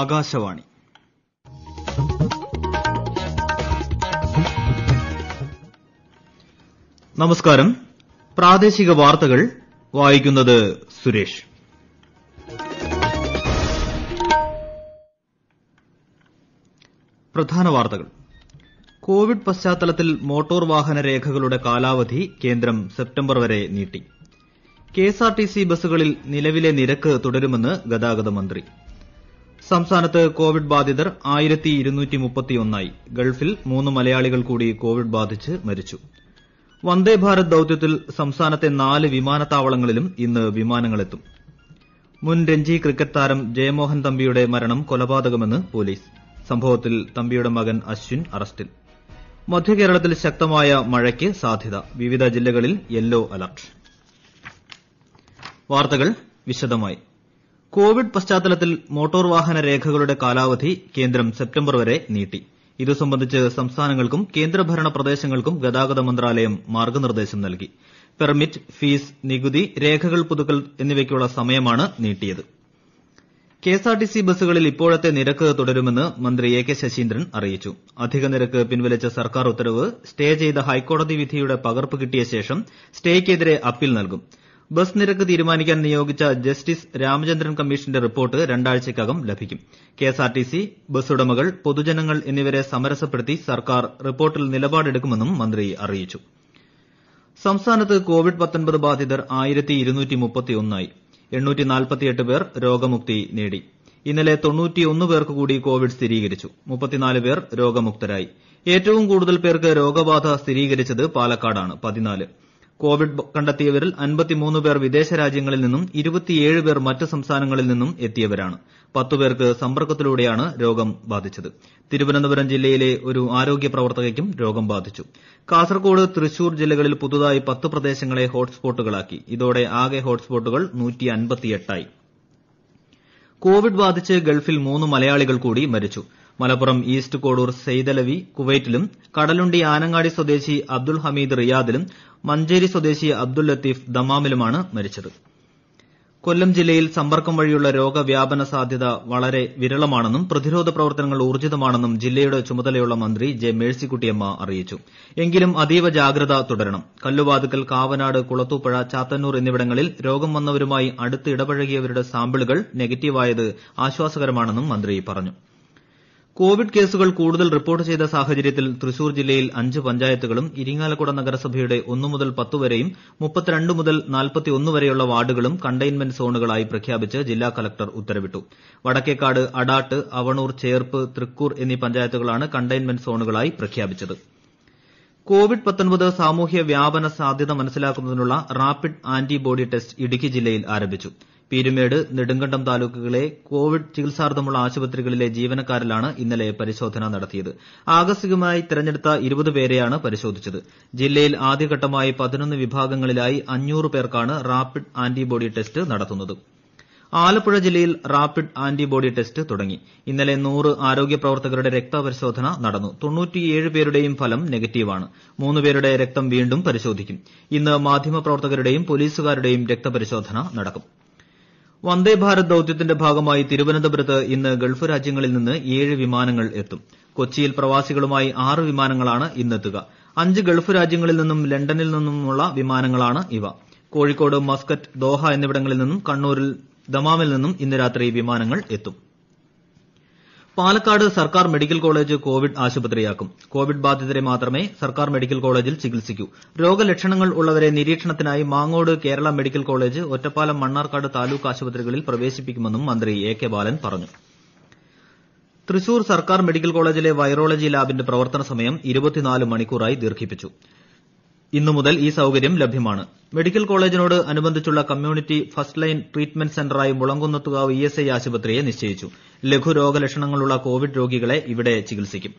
ആകാശവാണി നമസ്കാരം പ്രാദേശിക വാർത്തകൾ വായിക്കുന്നത് സുരേഷ് പ്രധാന വാർത്തകൾ കോവിഡ് പശ്ചാത്തലത്തിൽ മോട്ടോർ വാഹന രേഖകളുടെ കാലാവധി കേന്ദ്രം സെപ്റ്റംബർ വരെ നീട്ടി കെഎസ്ആർടിസി ബസുകളിൽ നിലവിലെ നിരക്ക് തുടരുമെന്ന് ഗതാഗത മന്ത്രി സംസ്ഥാനത്ത് കോവിഡ് ബാധിതർ ഗൾഫിൽ മൂന്ന് മലയാളികൾ കൂടി കോവിഡ് ബാധിച്ച് മരിച്ചു വന്ദേ ഭാരത് ദൌത്യത്തിൽ സംസ്ഥാനത്തെ നാല് വിമാനത്താവളങ്ങളിലും ഇന്ന് വിമാനങ്ങളെത്തും മുൻ രഞ്ജി ക്രിക്കറ്റ് താരം ജയമോഹൻ തമ്പിയുടെ മരണം കൊലപാതകമെന്ന് പോലീസ് സംഭവത്തിൽ തമ്പിയുടെ മകൻ അശ്വിൻ അറസ്റ്റിൽ മധ്യകേരളത്തിൽ ശക്തമായ മഴയ്ക്ക് സാധ്യത വിവിധ ജില്ലകളിൽ യെല്ലോ അലർട്ട് കോവിഡ് പശ്ചാത്തലത്തിൽ മോട്ടോർ വാഹന രേഖകളുടെ കാലാവധി കേന്ദ്രം സെപ്റ്റംബർ വരെ നീട്ടി ഇതു സംബന്ധിച്ച് സംസ്ഥാനങ്ങൾക്കും കേന്ദ്രഭരണ പ്രദേശങ്ങൾക്കും ഗതാഗത മന്ത്രാലയം മാർഗ്ഗനിർദ്ദേശം നൽകി പെർമിറ്റ് ഫീസ് നികുതി രേഖകൾ പുതുക്കൽ എന്നിവയ്ക്കുള്ള സമയമാണ് നീട്ടിയത് കെഎസ്ആർടിസി ബസുകളിൽ ഇപ്പോഴത്തെ നിരക്ക് തുടരുമെന്ന് മന്ത്രി എ കെ ശശീന്ദ്രൻ അറിയിച്ചു അധിക നിരക്ക് പിൻവലിച്ച സർക്കാർ ഉത്തരവ് സ്റ്റേ ചെയ്ത ഹൈക്കോടതി വിധിയുടെ പകർപ്പ് കിട്ടിയ ശേഷം സ്റ്റേയ്ക്കെതിരെ അപ്പീൽ നൽകും ബസ് നിരക്ക് തീരുമാനിക്കാൻ നിയോഗിച്ച ജസ്റ്റിസ് രാമചന്ദ്രൻ കമ്മീഷന്റെ റിപ്പോർട്ട് രണ്ടാഴ്ചയ്ക്കകം ലഭിക്കും കെഎസ്ആർടിസി ബസ്സുടമകൾ പൊതുജനങ്ങൾ എന്നിവരെ സമരസപ്പെടുത്തി സർക്കാർ റിപ്പോർട്ടിൽ നിലപാടെടുക്കുമെന്നും മന്ത്രി അറിയിച്ചു സംസ്ഥാനത്ത് കോവിഡ് ബാധിതർ പേർ രോഗമുക്തി നേടി ഇന്നലെ പേർക്ക് കൂടി കോവിഡ് സ്ഥിരീകരിച്ചു പേർ രോഗമുക്തരായി ഏറ്റവും കൂടുതൽ പേർക്ക് രോഗബാധ സ്ഥിരീകരിച്ചത് പാലക്കാടാണ് കോവിഡ് കണ്ടെത്തിയവരിൽ പേർ വിദേശ രാജ്യങ്ങളിൽ നിന്നും പേർ മറ്റ് സംസ്ഥാനങ്ങളിൽ നിന്നും എത്തിയവരാണ് പേർക്ക് സമ്പർക്കത്തിലൂടെയാണ് രോഗം ബാധിച്ചത് തിരുവനന്തപുരം ജില്ലയിലെ ഒരു ആരോഗ്യ പ്രവർത്തകയ്ക്കും രോഗം ബാധിച്ചു കാസർകോട് തൃശൂർ ജില്ലകളിൽ പുതുതായി പത്ത് പ്രദേശങ്ങളെ ഹോട്ട്സ്പോട്ടുകളാക്കി ഇതോടെ ആകെ ഹോട്ട്സ്പോട്ടുകൾ കോവിഡ് ബാധിച്ച് ഗൾഫിൽ മൂന്ന് മലയാളികൾ കൂടി മരിച്ചു മലപ്പുറം ഈസ്റ്റ് കോഡൂർ സെയ്തലവി കുവൈറ്റിലും കടലുണ്ടി ആനങ്ങാടി സ്വദേശി അബ്ദുൾ ഹമീദ് റിയാദിലും മഞ്ചേരി സ്വദേശി അബ്ദുൾ ലത്തീഫ് ദമാമിലുമാണ് മരിച്ചത് കൊല്ലം ജില്ലയിൽ സമ്പർക്കം വഴിയുള്ള രോഗവ്യാപന സാധ്യത വളരെ വിരളമാണെന്നും പ്രതിരോധ പ്രവർത്തനങ്ങൾ ഊർജ്ജിതമാണെന്നും ജില്ലയുടെ ചുമതലയുള്ള മന്ത്രി ജെ മേഴ്സിക്കുട്ടിയമ്മ അറിയിച്ചു എങ്കിലും അതീവ ജാഗ്രത തുടരണം കല്ലുവാതുക്കൽ കാവനാട് കുളത്തൂപ്പുഴ ചാത്തന്നൂർ എന്നിവിടങ്ങളിൽ രോഗം വന്നവരുമായി അടുത്ത് ഇടപഴകിയവരുടെ സാമ്പിളുകൾ നെഗറ്റീവായത് ആശ്വാസകരമാണെന്നും മന്ത്രി പറഞ്ഞു കോവിഡ് കേസുകൾ കൂടുതൽ റിപ്പോർട്ട് ചെയ്ത സാഹചര്യത്തിൽ തൃശൂർ ജില്ലയിൽ അഞ്ച് പഞ്ചായത്തുകളും ഇരിങ്ങാലക്കുട നഗരസഭയുടെ ഒന്നു മുതൽ പത്ത് വരെയും മുപ്പത്തിരണ്ട് മുതൽ നാൽപ്പത്തിയൊന്ന് വരെയുള്ള വാർഡുകളും കണ്ടെയ്ൻമെന്റ് സോണുകളായി പ്രഖ്യാപിച്ച് ജില്ലാ കളക്ടർ ഉത്തരവിട്ടു വടക്കേക്കാട് അടാട്ട് അവണൂർ ചേർപ്പ് തൃക്കൂർ എന്നീ പഞ്ചായത്തുകളാണ് കണ്ടെയ്ൻമെന്റ് സോണുകളായി പ്രഖ്യാപിച്ചത് കോവിഡ് സാമൂഹ്യ വ്യാപന സാധ്യത മനസ്സിലാക്കുന്നതിനുള്ള റാപ്പിഡ് ആന്റിബോഡി ടെസ്റ്റ് ഇടുക്കി ജില്ലയിൽ ആരംഭിച്ചു പീരുമേട് നെടുങ്കണ്ടം താലൂക്കുകളിലെ കോവിഡ് ചികിത്സാർത്ഥമുള്ള ആശുപത്രികളിലെ ജീവനക്കാരിലാണ് ഇന്നലെ പരിശോധന നടത്തിയത് ആകസ്മികമായി തെരഞ്ഞെടുത്ത പേരെയാണ് പരിശോധിച്ചത് ജില്ലയിൽ ആദ്യഘട്ടമായി വിഭാഗങ്ങളിലായി പേർക്കാണ് റാപ്പിഡ് ആന്റിബോഡി ടെസ്റ്റ് നടത്തുന്നത് ആലപ്പുഴ ജില്ലയിൽ റാപ്പിഡ് ആന്റിബോഡി ടെസ്റ്റ് തുടങ്ങി ഇന്നലെ ആരോഗ്യ പ്രവർത്തകരുടെ രക്തപരിശോധന നടന്നു പേരുടെയും ഫലം നെഗറ്റീവാണ് മൂന്ന് പേരുടെ രക്തം വീണ്ടും പരിശോധിക്കും ഇന്ന് മാധ്യമപ്രവർത്തകരുടെയും പോലീസുകാരുടെയും രക്തപരിശോധന നടക്കും ഭാരത് ദൌത്യത്തിന്റെ ഭാഗമായി തിരുവനന്തപുരത്ത് ഇന്ന് ഗൾഫ് രാജ്യങ്ങളിൽ നിന്ന് ഏഴ് വിമാനങ്ങൾ എത്തും കൊച്ചിയിൽ പ്രവാസികളുമായി ആറ് വിമാനങ്ങളാണ് ഇന്നെത്തുക അഞ്ച് ഗൾഫ് രാജ്യങ്ങളിൽ നിന്നും ലണ്ടനിൽ നിന്നുമുള്ള വിമാനങ്ങളാണ് ഇവ കോഴിക്കോട് മസ്ക്കറ്റ് ദോഹ എന്നിവിടങ്ങളിൽ നിന്നും കണ്ണൂരിൽ ദമാമിൽ നിന്നും ഇന്ന് രാത്രി വിമാനങ്ങൾ എത്തും പാലക്കാട് സർക്കാർ മെഡിക്കൽ കോളേജ് കോവിഡ് ആശുപത്രിയാക്കും കോവിഡ് ബാധിതരെ മാത്രമേ സർക്കാർ മെഡിക്കൽ കോളേജിൽ ചികിത്സിക്കൂ രോഗലക്ഷണങ്ങൾ ഉള്ളവരെ നിരീക്ഷണത്തിനായി മാങ്ങോട് കേരള മെഡിക്കൽ കോളേജ് ഒറ്റപ്പാലം മണ്ണാർക്കാട് താലൂക്ക് ആശുപത്രികളിൽ പ്രവേശിപ്പിക്കുമെന്നും മന്ത്രി എ കെ ബാലൻ പറഞ്ഞു തൃശൂർ സർക്കാർ മെഡിക്കൽ കോളേജിലെ വൈറോളജി ലാബിന്റെ പ്രവർത്തന സമയം ദീർഘിപ്പിച്ചു ഇന്നു മുതൽ ഈ സൌകര്യം ലഭ്യമാണ് മെഡിക്കൽ കോളേജിനോട് അനുബന്ധിച്ചുള്ള കമ്മ്യൂണിറ്റി ഫസ്റ്റ് ലൈൻ ട്രീറ്റ്മെന്റ് സെന്ററായി മുളങ്കുന്നത്തുകാവ് ഇ എസ് ഐ ആശുപത്രിയെ നിശ്ചയിച്ചു ലഘു രോഗലക്ഷണങ്ങളുള്ള കോവിഡ് രോഗികളെ ഇവിടെ ചികിത്സിക്കും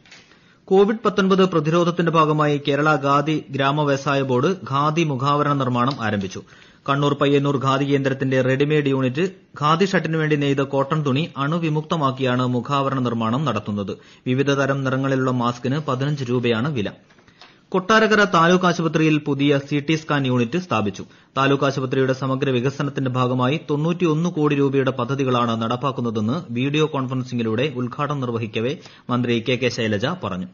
കോവിഡ് പ്രതിരോധത്തിന്റെ ഭാഗമായി കേരള ഖാദി ഗ്രാമവ്യവസായ ബോർഡ് ഖാദി മുഖാവരണ നിർമ്മാണം ആരംഭിച്ചു കണ്ണൂർ പയ്യന്നൂർ ഖാദി കേന്ദ്രത്തിന്റെ റെഡിമെയ്ഡ് യൂണിറ്റ് ഖാദി വേണ്ടി നെയ്ത കോട്ടൺ തുണി അണുവിമുക്തമാക്കിയാണ് മുഖാവരണ നിർമ്മാണം നടത്തുന്നത് വിവിധതരം നിറങ്ങളിലുള്ള മാസ്കിന് പതിനഞ്ച് രൂപയാണ് വില കൊട്ടാരക്കര താലൂക്ക് ആശുപത്രിയിൽ പുതിയ സിടി സ്കാൻ യൂണിറ്റ് സ്ഥാപിച്ചു താലൂക്ക് ആശുപത്രിയുടെ സമഗ്ര വികസനത്തിന്റെ ഭാഗമായി കോടി രൂപയുടെ പദ്ധതികളാണ് നടപ്പാക്കുന്നതെന്ന് വീഡിയോ കോൺഫറൻസിംഗിലൂടെ ഉദ്ഘാടനം നിർവഹിക്കവെ മന്ത്രി കെ കെ ശൈലജ പറഞ്ഞു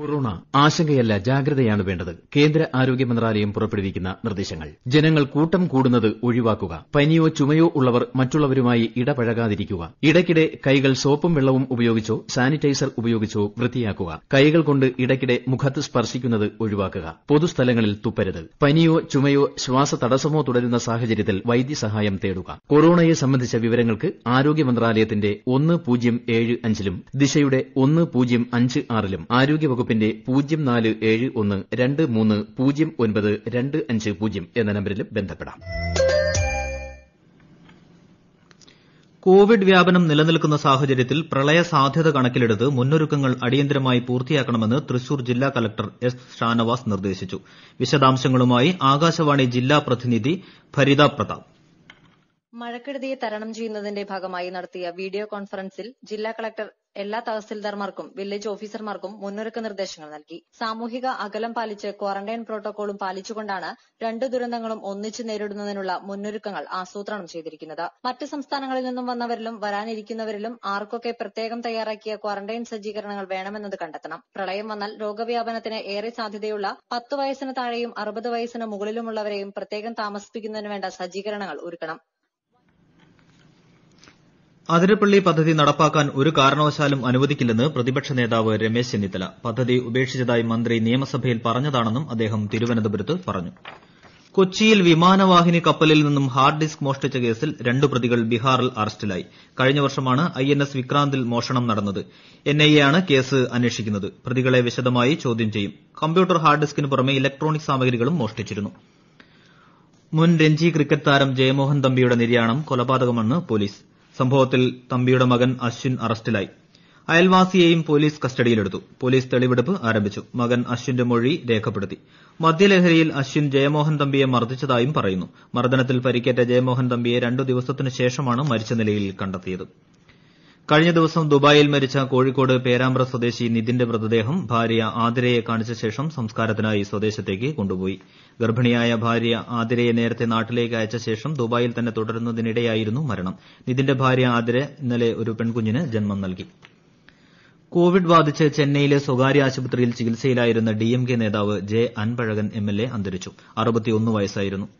കൊറോണ ആശങ്കയല്ല ജാഗ്രതയാണ് വേണ്ടത് കേന്ദ്ര ആരോഗ്യ മന്ത്രാലയം പുറപ്പെടുവിക്കുന്ന നിർദ്ദേശങ്ങൾ ജനങ്ങൾ കൂട്ടം കൂടുന്നത് ഒഴിവാക്കുക പനിയോ ചുമയോ ഉള്ളവർ മറ്റുള്ളവരുമായി ഇടപഴകാതിരിക്കുക ഇടയ്ക്കിടെ കൈകൾ സോപ്പും വെള്ളവും ഉപയോഗിച്ചോ സാനിറ്റൈസർ ഉപയോഗിച്ചോ വൃത്തിയാക്കുക കൈകൾ കൊണ്ട് ഇടയ്ക്കിടെ മുഖത്ത് സ്പർശിക്കുന്നത് ഒഴിവാക്കുക പൊതുസ്ഥലങ്ങളിൽ തുപ്പരുത് പനിയോ ചുമയോ ശ്വാസതടസ്സമോ തുടരുന്ന സാഹചര്യത്തിൽ വൈദ്യസഹായം തേടുക കൊറോണയെ സംബന്ധിച്ച വിവരങ്ങൾക്ക് ആരോഗ്യ മന്ത്രാലയത്തിന്റെ ഒന്ന് പൂജ്യം ഏഴ് അഞ്ചിലും ദിശയുടെ ഒന്ന് പൂജ്യം അഞ്ച് ആറിലും ആരോഗ്യ വകുപ്പിന്റെ പൂജ്യം നാല് ഏഴ് ഒന്ന് രണ്ട് മൂന്ന് പൂജ്യം ഒൻപത് രണ്ട് അഞ്ച് പൂജ്യം എന്ന നമ്പരിലും ബന്ധപ്പെടാം കോവിഡ് വ്യാപനം നിലനിൽക്കുന്ന സാഹചര്യത്തിൽ പ്രളയ സാധ്യത കണക്കിലെടുത്ത് മുന്നൊരുക്കങ്ങൾ അടിയന്തരമായി പൂർത്തിയാക്കണമെന്ന് തൃശൂർ ജില്ലാ കളക്ടർ എസ് ഷാനവാസ് നിർദ്ദേശിച്ചു വിശദാംശങ്ങളുമായി ആകാശവാണി ജില്ലാ പ്രതിനിധി ഭരിത പ്രതാപ് മഴക്കെടുതിയെ തരണം ചെയ്യുന്നതിന്റെ ഭാഗമായി നടത്തിയ വീഡിയോ കോൺഫറൻസിൽ ജില്ലാ കളക്ടർ എല്ലാ തഹസിൽദാർമാർക്കും വില്ലേജ് ഓഫീസർമാർക്കും മുന്നൊരുക്ക നിർദ്ദേശങ്ങൾ നൽകി സാമൂഹിക അകലം പാലിച്ച് ക്വാറന്റൈൻ പ്രോട്ടോകോളും പാലിച്ചുകൊണ്ടാണ് രണ്ട് ദുരന്തങ്ങളും ഒന്നിച്ച് നേരിടുന്നതിനുള്ള മുന്നൊരുക്കങ്ങൾ ആസൂത്രണം ചെയ്തിരിക്കുന്നത് മറ്റ് സംസ്ഥാനങ്ങളിൽ നിന്നും വന്നവരിലും വരാനിരിക്കുന്നവരിലും ആർക്കൊക്കെ പ്രത്യേകം തയ്യാറാക്കിയ ക്വാറന്റൈൻ സജ്ജീകരണങ്ങൾ വേണമെന്നത് കണ്ടെത്തണം പ്രളയം വന്നാൽ രോഗവ്യാപനത്തിന് ഏറെ സാധ്യതയുള്ള പത്ത് വയസ്സിന് താഴെയും അറുപത് വയസ്സിന് മുകളിലുമുള്ളവരെയും പ്രത്യേകം താമസിപ്പിക്കുന്നതിന് വേണ്ട സജ്ജീകരണങ്ങൾ ഒരുക്കണം അതിരപ്പള്ളി പദ്ധതി നടപ്പാക്കാൻ ഒരു കാരണവശാലും അനുവദിക്കില്ലെന്ന് പ്രതിപക്ഷ നേതാവ് രമേശ് ചെന്നിത്തല പദ്ധതി ഉപേക്ഷിച്ചതായി മന്ത്രി നിയമസഭയിൽ പറഞ്ഞതാണെന്നും അദ്ദേഹം തിരുവനന്തപുരത്ത് പറഞ്ഞു കൊച്ചിയിൽ വിമാനവാഹിനി കപ്പലിൽ നിന്നും ഹാർഡ് ഡിസ്ക് മോഷ്ടിച്ച കേസിൽ രണ്ട് പ്രതികൾ ബിഹാറിൽ അറസ്റ്റിലായി കഴിഞ്ഞ വർഷമാണ് ഐഎൻഎസ് വിക്രാന്തിൽ മോഷണം നടന്നത് എൻഐഎ ആണ് കേസ് അന്വേഷിക്കുന്നത് പ്രതികളെ വിശദമായി ചോദ്യം ചെയ്യും കമ്പ്യൂട്ടർ ഹാർഡ് ഡിസ്കിന് പുറമെ ഇലക്ട്രോണിക് സാമഗ്രികളും മോഷ്ടിച്ചിരുന്നു മുൻ രഞ്ജി ക്രിക്കറ്റ് താരം ജയമോഹൻ തമ്പിയുടെ നിര്യാണം കൊലപാതകമെന്ന് പോലീസ് സംഭവത്തിൽ തമ്പിയുടെ മകൻ അശ്വിൻ അറസ്റ്റിലായി അയൽവാസിയെയും പോലീസ് കസ്റ്റഡിയിലെടുത്തു പോലീസ് തെളിവെടുപ്പ് ആരംഭിച്ചു മകൻ അശ്വിന്റെ മൊഴി രേഖപ്പെടുത്തി മദ്യലഹരിയിൽ അശ്വിൻ ജയമോഹൻ തമ്പിയെ മർദ്ദിച്ചതായും പറയുന്നു മർദ്ദനത്തിൽ പരിക്കേറ്റ ജയമോഹൻ തമ്പിയെ രണ്ടു ദിവസത്തിനു ശേഷമാണ് മരിച്ച നിലയിൽ കണ്ടെത്തിയത് കഴിഞ്ഞ ദിവസം ദുബായിൽ മരിച്ച കോഴിക്കോട് പേരാമ്പ്ര സ്വദേശി നിതിന്റെ മൃതദേഹം ഭാര്യ ആതിരയെ കാണിച്ച ശേഷം സംസ്കാരത്തിനായി സ്വദേശത്തേക്ക് കൊണ്ടുപോയി ഗർഭിണിയായ ഭാര്യ ആതിരയെ നേരത്തെ നാട്ടിലേക്ക് അയച്ച ശേഷം ദുബായിൽ തന്നെ തുടരുന്നതിനിടെയായിരുന്നു മരണം നിതിന്റെ ഭാര്യ ആതിര ഇന്നലെ ഒരു പെൺകുഞ്ഞിന് ജന്മം നൽകി കോവിഡ് ബാധിച്ച് ചെന്നൈയിലെ സ്വകാര്യ ആശുപത്രിയിൽ ചികിത്സയിലായിരുന്ന ഡിഎംകെ നേതാവ് ജെ അൻപഴകൻ എംഎൽഎ അന്തരിച്ചു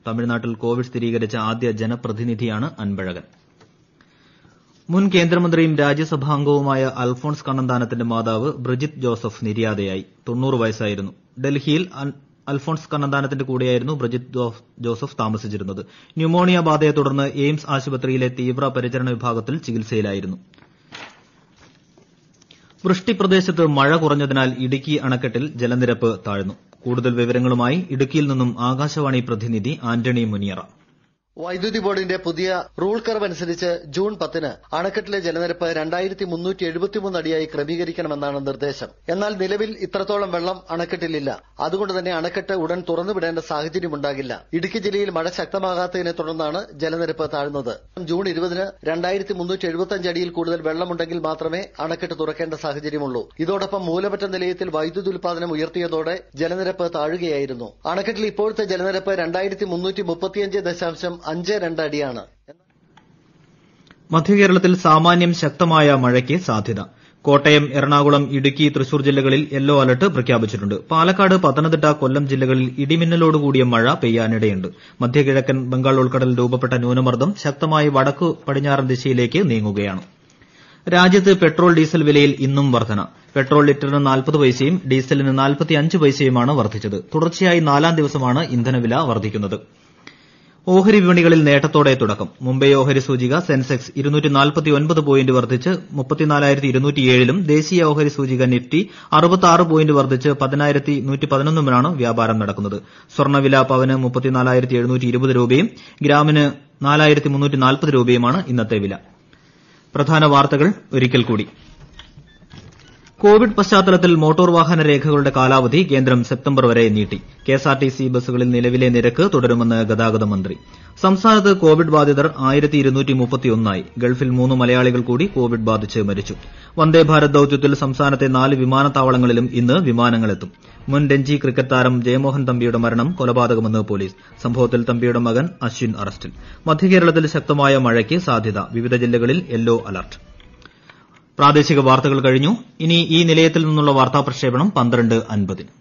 തമിഴ്നാട്ടിൽ കോവിഡ് സ്ഥിരീകരിച്ച ആദ്യ ജനപ്രതിനിധിയാണ് അൻപഴകൻ മുൻ കേന്ദ്രമന്ത്രിയും രാജ്യസഭാംഗവുമായ അൽഫോൺസ് കണ്ണന്താനത്തിന്റെ മാതാവ് ബ്രിജിത്ത് ജോസഫ് നിര്യാതയായി വയസ്സായിരുന്നു ഡൽഹിയിൽ അൽഫോൺസ് കണ്ണന്താനത്തിന്റെ കൂടെയായിരുന്നു ബ്രിജിത്ത് ജോസഫ് താമസിച്ചിരുന്നത് ന്യൂമോണിയ ബാധയെ തുടർന്ന് എയിംസ് ആശുപത്രിയിലെ തീവ്ര പരിചരണ വിഭാഗത്തിൽ ചികിത്സയിലായിരുന്നു വൃഷ്ടിപ്രദേശത്ത് മഴ കുറഞ്ഞതിനാൽ ഇടുക്കി അണക്കെട്ടിൽ ജലനിരപ്പ് താഴ്ന്നു കൂടുതൽ വിവരങ്ങളുമായി ഇടുക്കിയിൽ നിന്നും ആകാശവാണി പ്രതിനിധി ആന്റണി മുനിയറ വൈദ്യുതി ബോർഡിന്റെ പുതിയ റൂൾ കർവ് അനുസരിച്ച് ജൂൺ പത്തിന് അണക്കെട്ടിലെ ജലനിരപ്പ് രണ്ടായിരത്തി മുന്നൂറ്റി എഴുപത്തിമൂന്ന് അടിയായി ക്രമീകരിക്കണമെന്നാണ് നിർദ്ദേശം എന്നാൽ നിലവിൽ ഇത്രത്തോളം വെള്ളം അണക്കെട്ടിലില്ല അതുകൊണ്ട് തന്നെ അണക്കെട്ട് ഉടൻ തുറന്നുവിടേണ്ട സാഹചര്യമുണ്ടാകില്ല ഇടുക്കി ജില്ലയിൽ മഴ ശക്തമാകാത്തതിനെ തുടർന്നാണ് ജലനിരപ്പ് താഴ്ന്നത് ജൂൺ ഇരുപതിന് രണ്ടായിരത്തി മുന്നൂറ്റി എഴുപത്തിയഞ്ച് അടിയിൽ കൂടുതൽ വെള്ളമുണ്ടെങ്കിൽ മാത്രമേ അണക്കെട്ട് തുറക്കേണ്ട സാഹചര്യമുള്ളൂ ഇതോടൊപ്പം മൂലമറ്റ നിലയത്തിൽ വൈദ്യുതി ഉൽപാദനം ഉയർത്തിയതോടെ ജലനിരപ്പ് താഴുകയായിരുന്നു അണക്കെട്ടിൽ ഇപ്പോഴത്തെ ജലനിരപ്പ് രണ്ടായിരത്തി മുന്നൂറ്റി മുപ്പത്തിയഞ്ച് ദശാംശം അഞ്ച് രണ്ട് അടിയാണ് മധ്യകേരളത്തിൽ സാമാന്യം ശക്തമായ മഴയ്ക്ക് സാധ്യത കോട്ടയം എറണാകുളം ഇടുക്കി തൃശൂർ ജില്ലകളിൽ യെല്ലോ അലർട്ട് പ്രഖ്യാപിച്ചിട്ടുണ്ട് പാലക്കാട് പത്തനംതിട്ട കൊല്ലം ജില്ലകളിൽ ഇടിമിന്നലോട് കൂടിയ മഴ പെയ്യാനിടയുണ്ട് മധ്യകിഴക്കൻ ബംഗാൾ ഉൾക്കടലിൽ രൂപപ്പെട്ട ന്യൂനമർദ്ദം ശക്തമായി വടക്കു പടിഞ്ഞാറൻ ദിശയിലേക്ക് നീങ്ങുകയാണ് രാജ്യത്ത് പെട്രോൾ ഡീസൽ വിലയിൽ ഇന്നും വർധന പെട്രോൾ ലിറ്ററിന് നാൽപ്പത് പൈസയും ഡീസലിന് നാൽപ്പത്തിയഞ്ച് പൈസയുമാണ് വർധിച്ചത് തുടർച്ചയായി നാലാം ദിവസമാണ് ഇന്ധനവില വർധിക്കു്ന്നത് ഓഹരി വിപണികളിൽ നേട്ടത്തോടെ തുടക്കം മുംബൈ ഓഹരി സൂചിക സെൻസെക്സ് പോയിന്റ് വർദ്ധിച്ച് ലും ദേശീയ ഓഹരി സൂചിക നിഫ്റ്റി പോയിന്റ് വർദ്ധിച്ച് ലുമാണ് വ്യാപാരം നടക്കുന്നത് സ്വർണ്ണവില പവന് രൂപയും ഗ്രാമിന് രൂപയുമാണ് ഇന്നത്തെ വില കോവിഡ് പശ്ചാത്തലത്തിൽ മോട്ടോർ വാഹന രേഖകളുടെ കാലാവധി കേന്ദ്രം സെപ്റ്റംബർ വരെ നീട്ടി കെഎസ്ആർടിസി ബസുകളിൽ നിലവിലെ നിരക്ക് തുടരുമെന്ന് ഗതാഗത മന്ത്രി സംസ്ഥാനത്ത് കോവിഡ് ബാധിതർ ആയി ഗൾഫിൽ മൂന്ന് മലയാളികൾ കൂടി കോവിഡ് ബാധിച്ച് മരിച്ചു വന്ദേഭാരത് ദൌത്യത്തിൽ സംസ്ഥാനത്തെ നാല് വിമാനത്താവളങ്ങളിലും ഇന്ന് വിമാനങ്ങളെത്തും മുൻ രഞ്ജി ക്രിക്കറ്റ് താരം ജയമോഹൻ തമ്പിയുടെ മരണം കൊലപാതകമെന്ന് പോലീസ് സംഭവത്തിൽ തമ്പിയുടെ മകൻ അശ്വിൻ അറസ്റ്റിൽ മധ്യകേരളത്തിൽ ശക്തമായ മഴയ്ക്ക് സാധ്യത വിവിധ ജില്ലകളിൽ യെല്ലോ അലർട്ട് പ്രാദേശിക വാർത്തകൾ കഴിഞ്ഞു ഇനി ഈ നിലയത്തിൽ നിന്നുള്ള വാർത്താ പ്രക്ഷേപണം പന്ത്രണ്ട് അമ്പതിന്